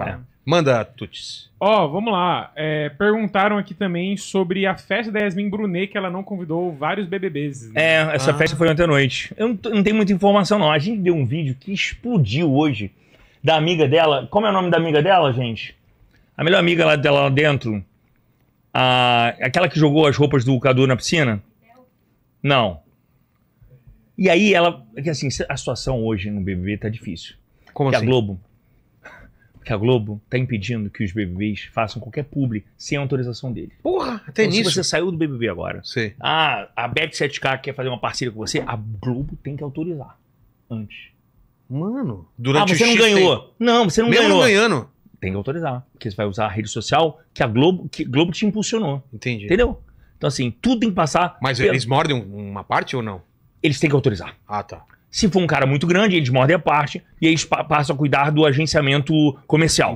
É. Manda, Tuts. Ó, oh, vamos lá. É, perguntaram aqui também sobre a festa da Yasmin Brunet, que ela não convidou vários BBBs. Né? É, essa ah. festa foi ontem à noite. Eu não, não tenho muita informação, não. A gente deu um vídeo que explodiu hoje da amiga dela. Como é o nome da amiga dela, gente? A melhor amiga lá dela lá dentro. A, aquela que jogou as roupas do Cadu na piscina? Não. E aí ela. É assim, a situação hoje no BBB tá difícil. Como que assim? a Globo que a Globo tá impedindo que os BBBs façam qualquer publi sem autorização deles. Porra, até então, nisso. Se você saiu do BBB agora, Sim. ah, a Bet7K quer fazer uma parceria com você, a Globo tem que autorizar antes. Mano, ah, durante ah, você o não ganhou. Tem... Não, você não Mesmo ganhou. Mesmo ganhando. Tem que autorizar, porque você vai usar a rede social que a Globo, que Globo te impulsionou. Entendi. Entendeu? Então assim, tudo tem que passar. Mas eles mordem uma parte ou não? Eles têm que autorizar. Ah, tá. Se for um cara muito grande, eles mordem a parte e eles pa passam a cuidar do agenciamento comercial.